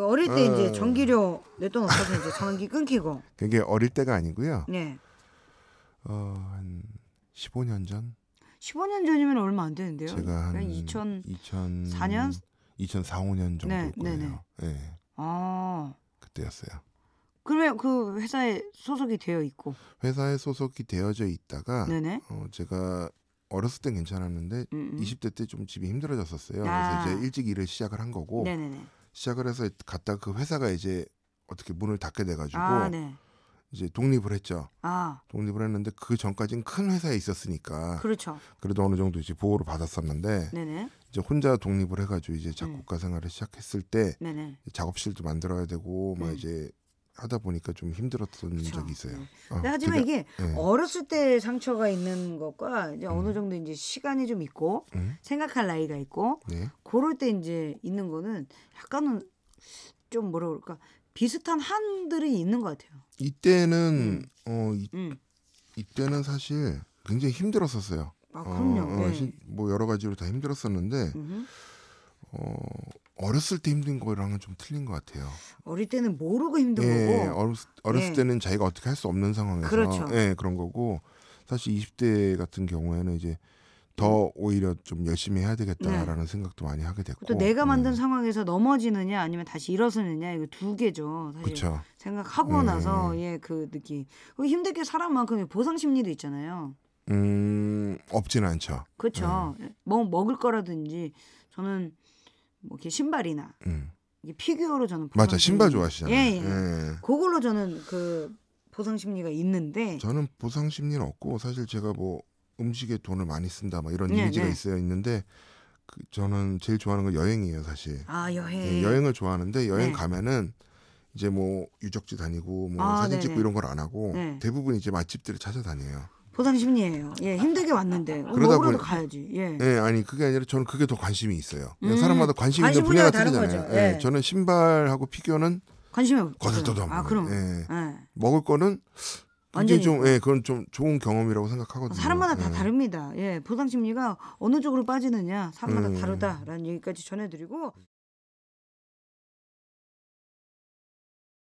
그 어릴 때 어. 이제 전기료 내 돈 없어서 이제 전기 끊기고. 그게 어릴 때가 아니고요. 네. 어한 15년 전. 15년 전이면 얼마 안 되는데요. 제가 한 2000, 2004년, 2 0 0 5년 정도 네, 네. 네. 예. 아 그때였어요. 그러면 그 회사에 소속이 되어 있고 회사에 소속이 되어져 있다가 네네. 네. 어, 제가 어렸을 땐 괜찮았는데 음음. 20대 음. 때좀 집이 힘들어졌었어요. 아. 그래서 이제 일찍 일을 시작을 한 거고 네네네. 네, 시작을 해서 갔다 그 회사가 이제 어떻게 문을 닫게 돼가지고 아, 네. 이제 독립을 했죠. 아. 독립을 했는데 그 전까지는 큰 회사에 있었으니까. 그렇죠. 그래도 어느 정도 이제 보호를 받았었는데 네네. 이제 혼자 독립을 해가지고 이제 네. 작곡가 음. 생활을 시작했을 때 네네. 작업실도 만들어야 되고 막 음. 이제 하다 보니까 좀 힘들었던 그렇죠. 적이 있어요. 네. 어, 하지만 제가, 이게 네. 어렸을 때 상처가 있는 것과 이제 음. 어느 정도 이제 시간이 좀 있고 음. 생각할 나이가 있고 네. 그럴 때 이제 있는 거는 약간은 좀 뭐라 그럴까 비슷한 한들이 있는 것 같아요. 이때는 음. 어 이, 음. 이때는 사실 굉장히 힘들었었어요. 아, 그럼요. 어, 어, 네. 뭐 여러 가지로 다 힘들었었는데. 음 어, 어렸을 때 힘든 거랑은 좀 틀린 것 같아요. 어릴 때는 모르고 힘든 예, 거고 어렸, 어렸을 예. 때는 자기가 어떻게 할 수 없는 상황에서 그렇죠. 예, 그런 거고 사실 20대 같은 경우에는 이제 더 오히려 좀 열심히 해야 되겠다라는 네. 생각도 많이 하게 됐고 또 내가 만든 네. 상황에서 넘어지느냐 아니면 다시 일어서느냐 이거 두 개죠 사실 예. 예, 그 생각하고 네. 나서 예그 느낌 힘들게 살아만큼의 보상 심리도 있잖아요 음 없진 않죠 그렇죠 뭐 먹을 거라든지 저는 뭐 이렇게 신발이나 음. 이게 피규어로 저는 보상 맞아 신발 좋아하시잖아요. 예, 예. 예. 그걸로 저는 그 보상 심리가 있는데 저는 보상 심리는 없고 사실 제가 뭐 음식에 돈을 많이 쓴다 막 뭐 이런 예, 이미지가 예. 있어요 있는데 그 저는 제일 좋아하는 건 여행이에요 사실. 아 여행. 예, 여행을 좋아하는데 여행 네. 가면은 이제 뭐 유적지 다니고 뭐 아, 사진 네 찍고 이런 걸 안 하고 네. 대부분 이제 맛집들을 찾아다녀요. 보상심리예요. 예, 힘들게 왔는데 아, 뭐 그러다 보니 가야지. 예. 예, 아니 그게 아니라 저는 그게 더 관심이 있어요. 음. 사람마다 관심 있는 분야가 다르잖아요. 예. 예. 저는 신발하고 피규어는 관심이 없어 거들떠도 아, 그럼. 예. 예. 먹을 거는 완전좀 예, 그건 좀 좋은 경험이라고 생각하거든요. 사람마다 다 예. 다릅니다. 예, 보상 심리가 어느 쪽으로 빠지느냐 사람마다 음. 다르다라는 얘기까지 전해드리고.